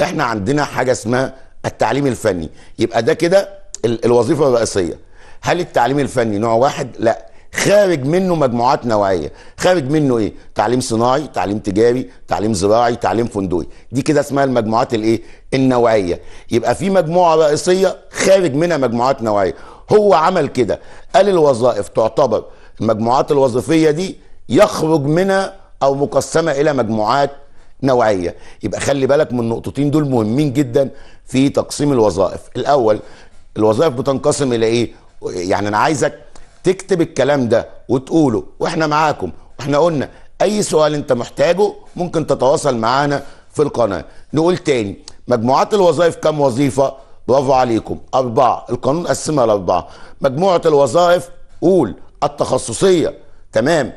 احنا عندنا حاجه اسمها التعليم الفني يبقى ده كده الوظيفه الرئيسيه هل التعليم الفني نوع واحد لا خارج منه مجموعات نوعيه خارج منه ايه تعليم صناعي تعليم تجاري تعليم زراعي تعليم فندقي دي كده اسمها المجموعات الايه النوعيه يبقى في مجموعه رئيسيه خارج منها مجموعات نوعيه هو عمل كده قال الوظائف تعتبر المجموعات الوظيفيه دي يخرج منها او مقسمه الى مجموعات نوعيه يبقى خلي بالك من النقطتين دول مهمين جدا في تقسيم الوظائف الاول الوظائف بتنقسم الى ايه يعني انا عايزك تكتب الكلام ده وتقوله واحنا معاكم واحنا قلنا اي سؤال انت محتاجه ممكن تتواصل معانا في القناه نقول تاني مجموعات الوظائف كم وظيفه برافو عليكم اربعه القانون قسمها لاربعه مجموعه الوظائف قول التخصصيه تمام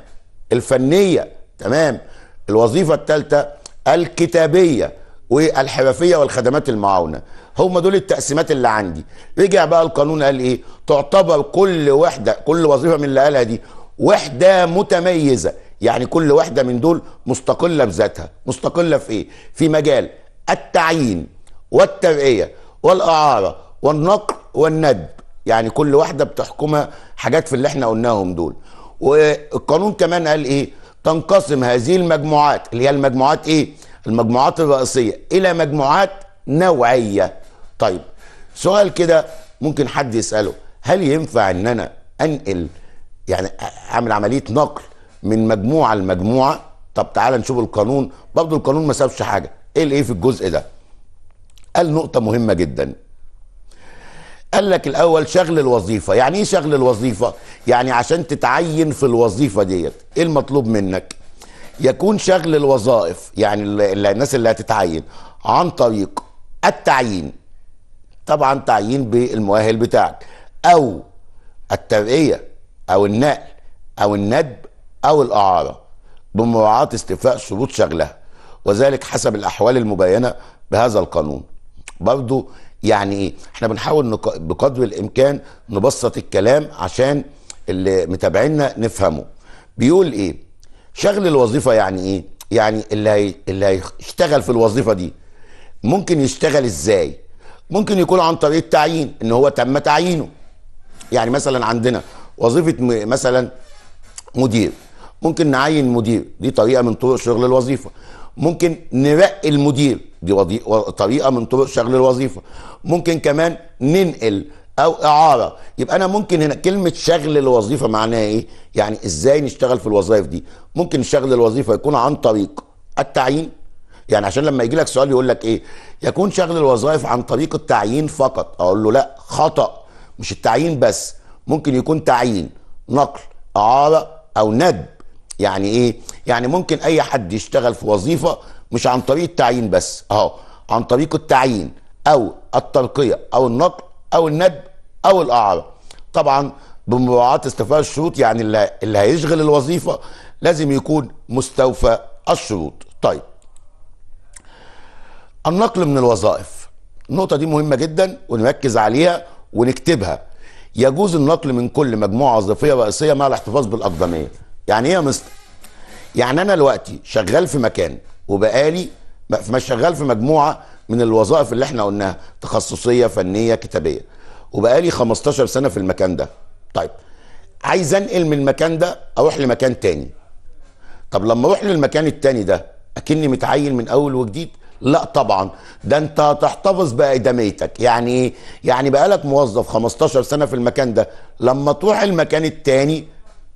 الفنيه تمام الوظيفه الثالثه الكتابيه والحرفيه والخدمات المعاونه هم دول التقسيمات اللي عندي رجع بقى القانون قال ايه تعتبر كل وحده كل وظيفه من اللي قالها دي وحده متميزه يعني كل وحده من دول مستقله بذاتها مستقله في ايه في مجال التعيين والترقيه والاعاره والنقل والندب يعني كل واحده بتحكمها حاجات في اللي احنا قلناهم دول والقانون كمان قال ايه تنقسم هذه المجموعات اللي هي المجموعات ايه المجموعات الرئيسيه الى مجموعات نوعيه طيب سؤال كده ممكن حد يساله هل ينفع ان انا انقل يعني اعمل عمليه نقل من مجموعه لمجموعه طب تعال نشوف القانون برضه القانون ما سابش حاجه ايه الايه في الجزء ده قال نقطه مهمه جدا قال لك الاول شغل الوظيفه يعني ايه شغل الوظيفه يعني عشان تتعين في الوظيفه ديت ايه المطلوب منك يكون شغل الوظائف يعني الناس اللي هتتعين عن طريق التعيين طبعا تعيين بالمؤهل بتاعك او الترقيه او النقل او الندب او الاعاره بمراعاه استيفاء شروط شغلها وذلك حسب الاحوال المبينه بهذا القانون برضو يعني ايه احنا بنحاول نق... بقدر الامكان نبسط الكلام عشان اللي متابعينا نفهمه بيقول ايه شغل الوظيفه يعني ايه يعني اللي اللي هيشتغل في الوظيفه دي ممكن يشتغل ازاي ممكن يكون عن طريق التعيين ان هو تم تعيينه يعني مثلا عندنا وظيفه م... مثلا مدير ممكن نعين مدير دي طريقه من طرق شغل الوظيفه ممكن نرقي المدير دي وضي... طريقه من طرق شغل الوظيفه ممكن كمان ننقل او اعاره يبقى انا ممكن هنا كلمه شغل الوظيفه معناها ايه يعني ازاي نشتغل في الوظائف دي ممكن شغل الوظيفه يكون عن طريق التعيين يعني عشان لما يجي لك سؤال يقول لك ايه يكون شغل الوظائف عن طريق التعيين فقط اقول له لا خطا مش التعيين بس ممكن يكون تعيين نقل اعاره او ندب يعني ايه يعني ممكن اي حد يشتغل في وظيفه مش عن طريق التعيين بس اهو عن طريق التعيين او الترقيه او النقل او الندب او الاعاره طبعا بمراعاه استفاء الشروط يعني اللي هيشغل الوظيفه لازم يكون مستوفى الشروط طيب النقل من الوظائف النقطه دي مهمه جدا ونركز عليها ونكتبها يجوز النقل من كل مجموعه وظيفيه رئيسيه مع الاحتفاظ بالاقدميه يعني ايه يا مستر يعني انا دلوقتي شغال في مكان وبقالي شغال في مجموعه من الوظائف اللي احنا قلناها تخصصيه فنيه كتابيه وبقالي 15 سنه في المكان ده طيب عايز انقل من المكان ده اروح لمكان تاني طب لما اروح للمكان التاني ده اكني متعين من اول وجديد لا طبعا ده انت هتحتفظ بادميتك يعني ايه يعني بقالك موظف 15 سنه في المكان ده لما تروح المكان التاني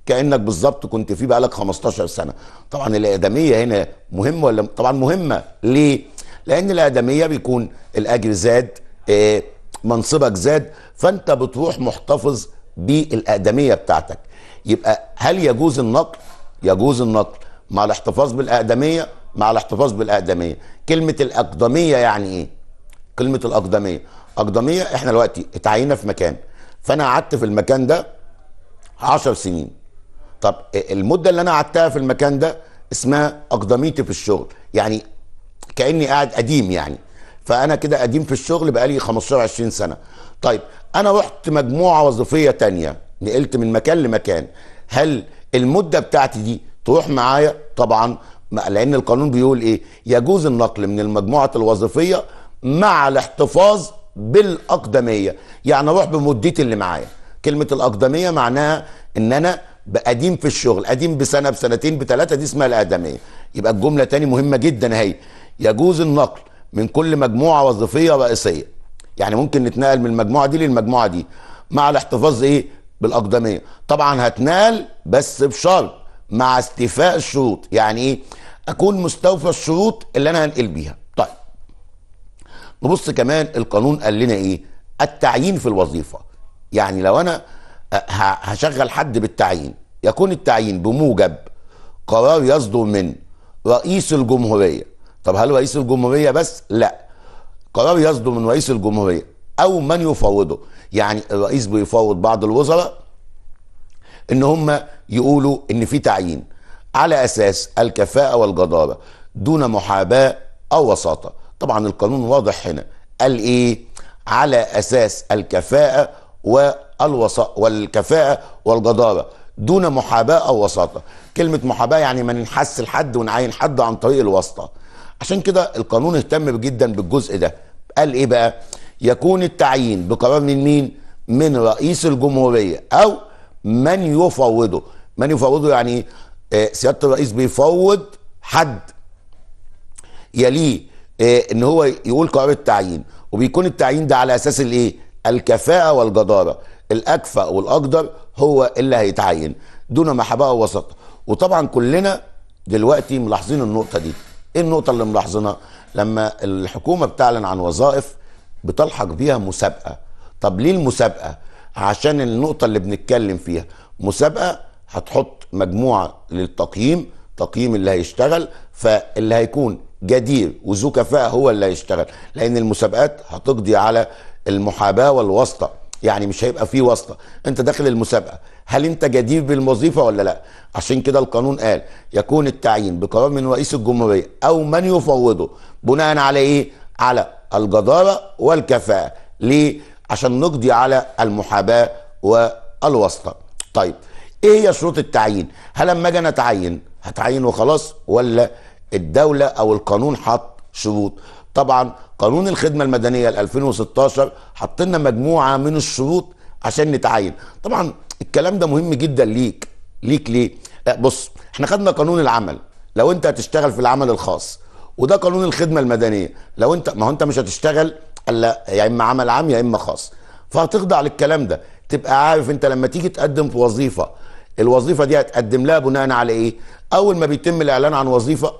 كانك بالظبط كنت فيه بقالك 15 سنه طبعا الادميه هنا مهمه ولا طبعا مهمه ليه لان الادميه بيكون الاجر زاد آه، منصبك زاد فانت بتروح محتفظ بالادميه بتاعتك يبقى هل يجوز النقل يجوز النقل مع الاحتفاظ بالاقدميه مع الاحتفاظ بالاقدميه كلمه الاقدميه يعني ايه كلمه الاقدميه اقدميه احنا دلوقتي اتعينا في مكان فانا قعدت في المكان ده 10 سنين طب المده اللي انا قعدتها في المكان ده اسمها اقدميتي في الشغل يعني كاني قاعد قديم يعني فانا كده قديم في الشغل بقالي 15 20 سنه طيب انا رحت مجموعه وظيفيه تانية نقلت من مكان لمكان هل المده بتاعتي دي تروح معايا طبعا لان القانون بيقول ايه يجوز النقل من المجموعه الوظيفيه مع الاحتفاظ بالاقدميه يعني اروح بمدتي اللي معايا كلمه الاقدميه معناها ان انا قديم في الشغل قديم بسنه بسنتين بثلاثه دي اسمها الاقدميه يبقى الجمله تاني مهمه جدا اهي يجوز النقل من كل مجموعه وظيفيه رئيسيه يعني ممكن نتنقل من المجموعه دي للمجموعه دي مع الاحتفاظ ايه بالاقدميه طبعا هتنقل بس بشرط مع استيفاء الشروط يعني ايه اكون مستوفى الشروط اللي انا هنقل بيها طيب نبص كمان القانون قال لنا ايه التعيين في الوظيفه يعني لو انا أه، هشغل حد بالتعيين يكون التعيين بموجب قرار يصدر من رئيس الجمهوريه طب هل رئيس الجمهوريه بس لا قرار يصدر من رئيس الجمهوريه او من يفوضه يعني الرئيس بيفوض بعض الوزراء ان هم يقولوا ان في تعيين على اساس الكفاءه والجداره دون محاباه او وساطه طبعا القانون واضح هنا قال ايه على اساس الكفاءه و الوسط والكفاءه والجداره دون محاباه او وساطه كلمه محاباه يعني ما نحس الحد ونعين حد عن طريق الواسطه عشان كده القانون اهتم جدا بالجزء ده قال ايه بقى يكون التعيين بقرار من مين من رئيس الجمهوريه او من يفوضه من يفوضه يعني آه، سياده الرئيس بيفوض حد يليه آه، ان هو يقول قرار التعيين وبيكون التعيين ده على اساس الايه الكفاءه والجداره الاكفأ والاقدر هو اللي هيتعين دون ما حباه وسط وطبعا كلنا دلوقتي ملاحظين النقطه دي ايه النقطه اللي ملاحظينها لما الحكومه بتعلن عن وظائف بتلحق بيها مسابقه طب ليه المسابقه عشان النقطه اللي بنتكلم فيها مسابقه هتحط مجموعه للتقييم تقييم اللي هيشتغل فاللي هيكون جدير وذو كفاءه هو اللي هيشتغل لان المسابقات هتقضي على المحاباه والواسطه يعني مش هيبقى فيه واسطه انت داخل المسابقه هل انت جدير بالوظيفه ولا لا عشان كده القانون قال يكون التعيين بقرار من رئيس الجمهوريه او من يفوضه بناء على ايه على الجداره والكفاءه ليه عشان نقضي على المحاباه والواسطه طيب ايه هي شروط التعيين هل لما اجي انا اتعين هتعين وخلاص ولا الدوله او القانون حط شروط طبعا قانون الخدمه المدنيه 2016 حطينا مجموعه من الشروط عشان نتعين طبعا الكلام ده مهم جدا ليك ليك ليه أه، بص احنا خدنا قانون العمل لو انت هتشتغل في العمل الخاص وده قانون الخدمه المدنيه لو انت ما هو انت مش هتشتغل الا يا اما عمل عام يا اما خاص فهتخضع للكلام ده تبقى عارف انت لما تيجي تقدم في وظيفه الوظيفه دي هتقدم لها بناء على ايه اول ما بيتم الاعلان عن وظيفه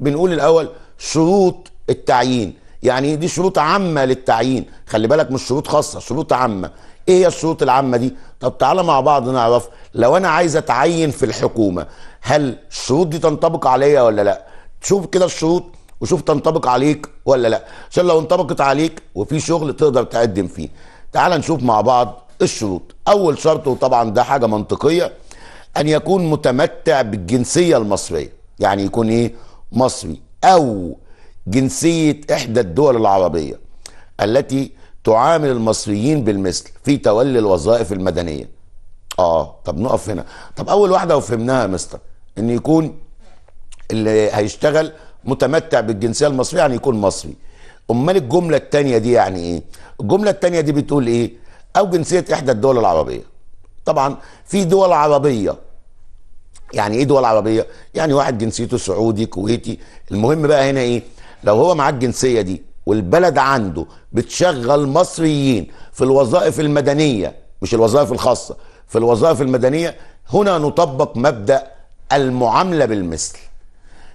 بنقول الاول شروط التعيين يعني دي شروط عامة للتعيين خلي بالك مش شروط خاصة شروط عامة ايه هي الشروط العامة دي طب تعالى مع بعض نعرف لو انا عايز اتعين في الحكومة هل الشروط دي تنطبق عليا ولا لا شوف كده الشروط وشوف تنطبق عليك ولا لا عشان لو انطبقت عليك وفي شغل تقدر تقدم فيه تعالى نشوف مع بعض الشروط اول شرط وطبعا ده حاجة منطقية ان يكون متمتع بالجنسية المصرية يعني يكون ايه مصري او جنسية إحدى الدول العربية التي تعامل المصريين بالمثل في تولي الوظائف المدنية آه طب نقف هنا طب أول واحدة وفهمناها يا مستر إن يكون اللي هيشتغل متمتع بالجنسية المصرية يعني يكون مصري أمال الجملة التانية دي يعني إيه الجملة التانية دي بتقول إيه أو جنسية إحدى الدول العربية طبعا في دول عربية يعني ايه دول عربيه يعني واحد جنسيته سعودي كويتي المهم بقى هنا ايه لو هو معاه الجنسيه دي والبلد عنده بتشغل مصريين في الوظائف المدنيه مش الوظائف الخاصه في الوظائف المدنيه هنا نطبق مبدا المعامله بالمثل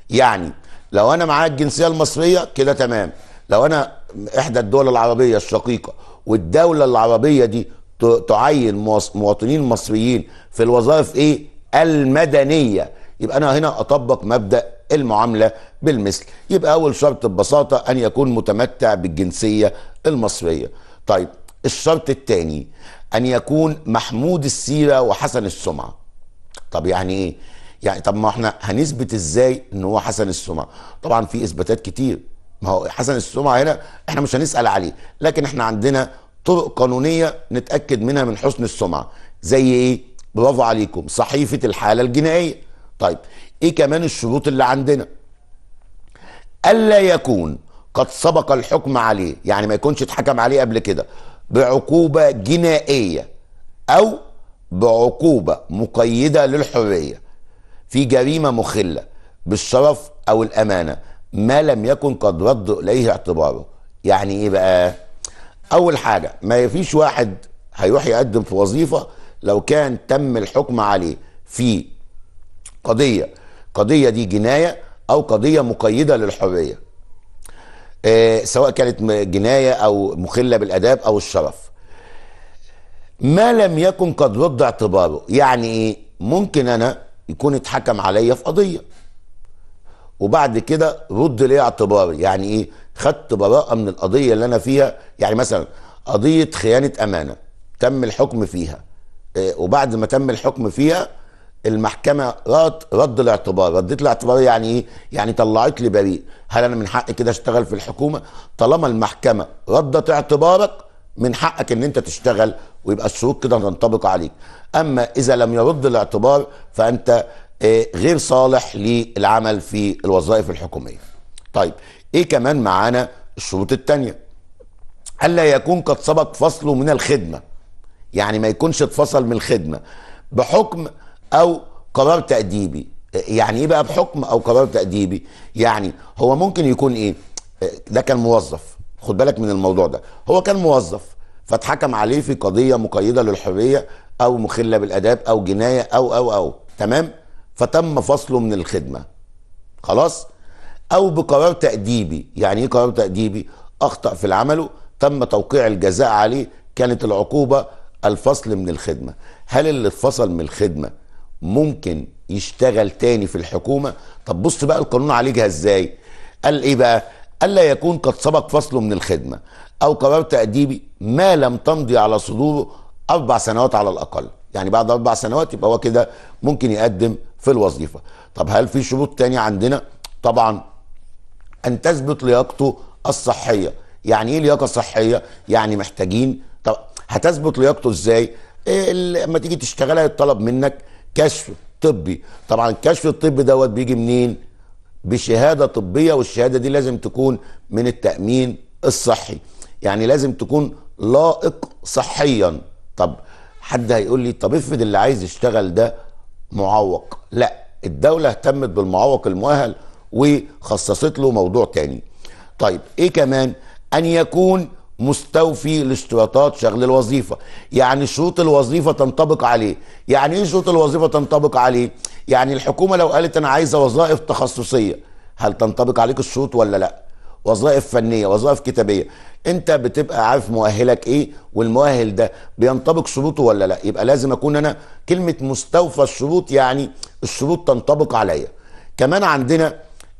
يعني لو انا معايا الجنسيه المصريه كده تمام لو انا احدى الدول العربيه الشقيقه والدوله العربيه دي تعين مواطنين مصريين في الوظائف ايه المدنيه يبقى انا هنا اطبق مبدا المعاملة بالمثل يبقى أول شرط ببساطة أن يكون متمتع بالجنسية المصرية طيب الشرط الثاني أن يكون محمود السيرة وحسن السمعة طب يعني إيه؟ يعني طب ما احنا هنثبت ازاي ان هو حسن السمعه طبعا في اثباتات كتير ما هو حسن السمعه هنا احنا مش هنسال عليه لكن احنا عندنا طرق قانونيه نتاكد منها من حسن السمعه زي ايه برافو عليكم صحيفه الحاله الجنائيه طيب ايه كمان الشروط اللي عندنا الا يكون قد سبق الحكم عليه يعني ما يكونش اتحكم عليه قبل كده بعقوبه جنائيه او بعقوبه مقيده للحريه في جريمه مخله بالشرف او الامانه ما لم يكن قد رد اليه اعتباره يعني ايه بقى اول حاجه ما فيش واحد هيروح يقدم في وظيفه لو كان تم الحكم عليه في قضيه القضيه دي جنايه او قضيه مقيده للحريه آه سواء كانت جنايه او مخله بالاداب او الشرف ما لم يكن قد رد اعتباره يعني ايه ممكن انا يكون اتحكم عليا في قضيه وبعد كده رد لي اعتباري يعني ايه خدت براءه من القضيه اللي انا فيها يعني مثلا قضيه خيانه امانه تم الحكم فيها آه، وبعد ما تم الحكم فيها المحكمه رد رد الاعتبار رديت الاعتبار يعني ايه يعني طلعت لي بريء هل انا من حقي كده اشتغل في الحكومه طالما المحكمه ردت اعتبارك من حقك ان انت تشتغل ويبقى الشروط كده تنطبق عليك اما اذا لم يرد الاعتبار فانت آه، غير صالح للعمل في الوظائف الحكوميه طيب ايه كمان معانا الشروط الثانيه الا يكون قد سبق فصله من الخدمه يعني ما يكونش اتفصل من الخدمه بحكم او قرار تاديبي يعني ايه بقى بحكم او قرار تاديبي يعني هو ممكن يكون ايه ده كان موظف خد بالك من الموضوع ده هو كان موظف فاتحكم عليه في قضيه مقيده للحريه او مخله بالاداب او جنايه او او او تمام فتم فصله من الخدمه خلاص او بقرار تاديبي يعني ايه قرار تاديبي اخطا في العمل تم توقيع الجزاء عليه كانت العقوبه الفصل من الخدمه هل اللي اتفصل من الخدمه ممكن يشتغل تاني في الحكومة طب بص بقى القانون عالجها ازاي قال ايه بقى ألا يكون قد سبق فصله من الخدمة أو قرار تأديبي ما لم تمضي على صدوره أربع سنوات على الأقل يعني بعد أربع سنوات يبقى هو كده ممكن يقدم في الوظيفة طب هل في شروط تانية عندنا طبعا أن تثبت لياقته الصحية يعني إيه لياقة صحية يعني محتاجين طب هتثبت لياقته إزاي إيه لما تيجي تشتغلها يطلب منك كشف طبي طبعا الكشف الطبي دوت بيجي منين بشهاده طبيه والشهاده دي لازم تكون من التامين الصحي يعني لازم تكون لائق صحيا طب حد هيقول لي طب افرض اللي عايز يشتغل ده معوق لا الدوله اهتمت بالمعوق المؤهل وخصصت له موضوع تاني طيب ايه كمان ان يكون مستوفي لاشتراطات شغل الوظيفه يعني شروط الوظيفه تنطبق عليه يعني ايه شروط الوظيفه تنطبق عليه يعني الحكومه لو قالت انا عايزه وظائف تخصصيه هل تنطبق عليك الشروط ولا لا وظائف فنيه وظائف كتابيه انت بتبقى عارف مؤهلك ايه والمؤهل ده بينطبق شروطه ولا لا يبقى لازم اكون انا كلمه مستوفى الشروط يعني الشروط تنطبق عليا كمان عندنا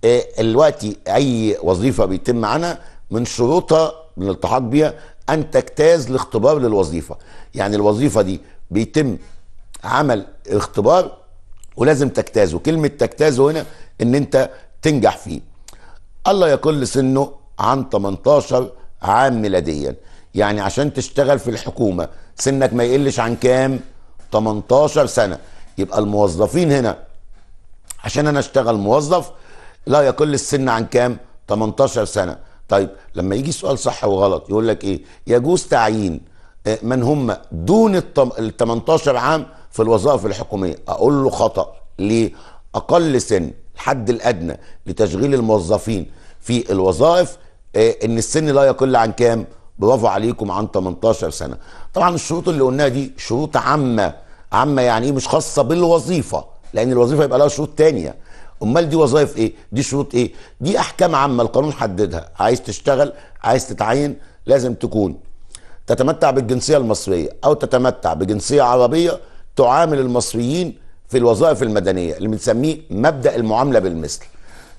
آه، الوقت اي وظيفه بيتم عنها من شروطها من الالتحاق بيها ان تجتاز الاختبار للوظيفه يعني الوظيفه دي بيتم عمل اختبار ولازم تجتازه كلمه تجتازه هنا ان انت تنجح فيه الله يقل سنه عن 18 عام ميلاديا يعني عشان تشتغل في الحكومه سنك ما يقلش عن كام 18 سنه يبقى الموظفين هنا عشان انا اشتغل موظف لا يقل السن عن كام 18 سنه طيب لما يجي سؤال صح وغلط يقول لك ايه يجوز تعيين آه، من هم دون ال 18 عام في الوظائف الحكوميه اقول له خطا ليه اقل سن الحد الادنى لتشغيل الموظفين في الوظائف آه، ان السن لا يقل عن كام برافو عليكم عن 18 سنه طبعا الشروط اللي قلناها دي شروط عامه عامه يعني إيه؟ مش خاصه بالوظيفه لان الوظيفه يبقى لها شروط ثانيه امال دي وظائف ايه دي شروط ايه دي احكام عامه القانون حددها عايز تشتغل عايز تتعين لازم تكون تتمتع بالجنسيه المصريه او تتمتع بجنسيه عربيه تعامل المصريين في الوظائف المدنيه اللي بنسميه مبدا المعامله بالمثل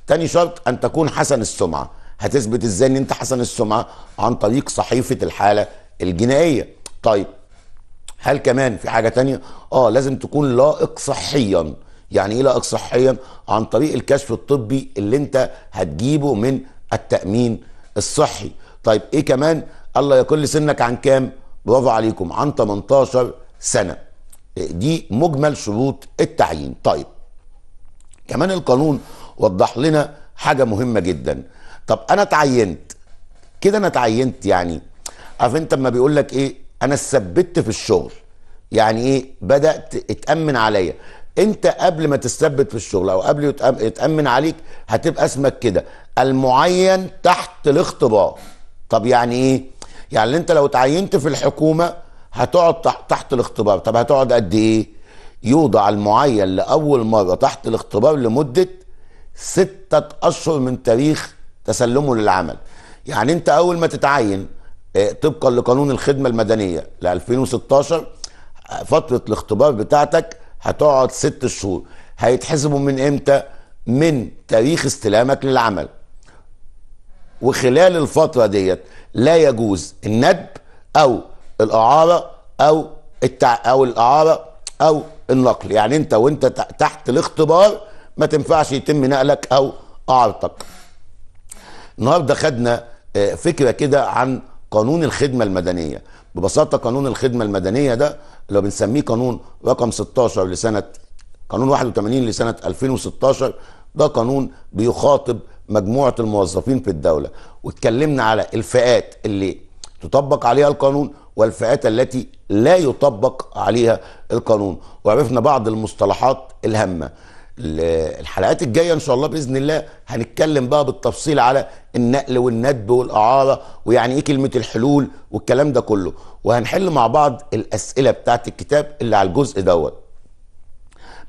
تاني شرط ان تكون حسن السمعه هتثبت ازاي ان انت حسن السمعه عن طريق صحيفه الحاله الجنائيه طيب هل كمان في حاجه تانية اه لازم تكون لائق صحيا يعني ايه لائق صحيا عن طريق الكشف الطبي اللي انت هتجيبه من التامين الصحي طيب ايه كمان الله يقل سنك عن كام برافو عليكم عن 18 سنه دي مجمل شروط التعيين طيب كمان القانون وضح لنا حاجه مهمه جدا طب انا اتعينت كده انا اتعينت يعني عارف انت لما بيقول لك ايه انا اتثبت في الشغل يعني ايه بدات اتامن عليا انت قبل ما تثبت في الشغل او قبل يتامن عليك هتبقى اسمك كده المعين تحت الاختبار طب يعني ايه يعني انت لو تعينت في الحكومه هتقعد تحت الاختبار طب هتقعد قد ايه يوضع المعين لاول مره تحت الاختبار لمده ستة اشهر من تاريخ تسلمه للعمل يعني انت اول ما تتعين آه، طبقا لقانون الخدمه المدنيه ل 2016 آه، فتره الاختبار بتاعتك هتقعد ست شهور هيتحسبوا من امتى من تاريخ استلامك للعمل وخلال الفتره ديت لا يجوز الندب او الاعاره او التع... او الاعاره او النقل يعني انت وانت تحت الاختبار ما تنفعش يتم نقلك او اعارتك النهارده خدنا آه، فكره كده عن قانون الخدمه المدنيه ببساطه قانون الخدمه المدنيه ده اللي بنسميه قانون رقم 16 لسنه قانون 81 لسنه 2016 ده قانون بيخاطب مجموعه الموظفين في الدوله واتكلمنا على الفئات اللي تطبق عليها القانون والفئات التي لا يطبق عليها القانون وعرفنا بعض المصطلحات الهامه الحلقات الجايه ان شاء الله باذن الله هنتكلم بقى بالتفصيل على النقل والندب والاعاره ويعني ايه كلمه الحلول والكلام ده كله وهنحل مع بعض الاسئله بتاعه الكتاب اللي على الجزء دوت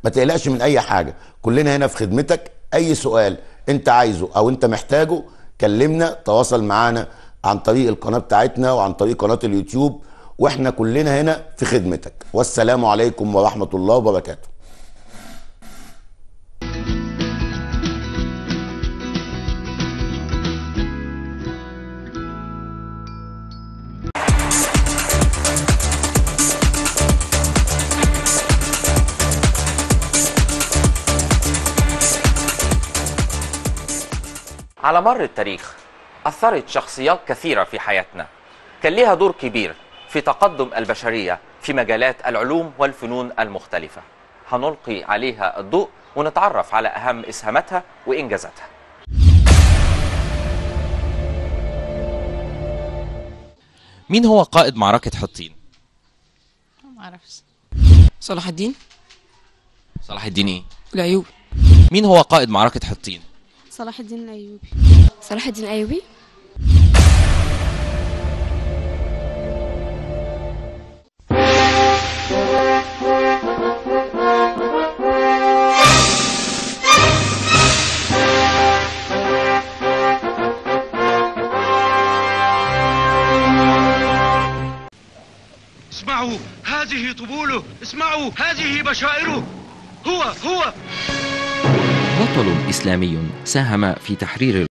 ما تقلقش من اي حاجه كلنا هنا في خدمتك اي سؤال انت عايزه او انت محتاجه كلمنا تواصل معانا عن طريق القناه بتاعتنا وعن طريق قناه اليوتيوب واحنا كلنا هنا في خدمتك والسلام عليكم ورحمه الله وبركاته على مر التاريخ أثرت شخصيات كثيرة في حياتنا كان ليها دور كبير في تقدم البشرية في مجالات العلوم والفنون المختلفة هنلقي عليها الضوء ونتعرف على أهم إسهاماتها وإنجازاتها مين هو قائد معركة حطين؟ ما أعرفش صلاح الدين صلاح الدين إيه؟ العيوب مين هو قائد معركة حطين؟ صلاح الدين الايوبي صلاح الدين الايوبي اسمعوا هذه طبوله اسمعوا هذه بشائره هو هو بطل إسلامي ساهم في تحرير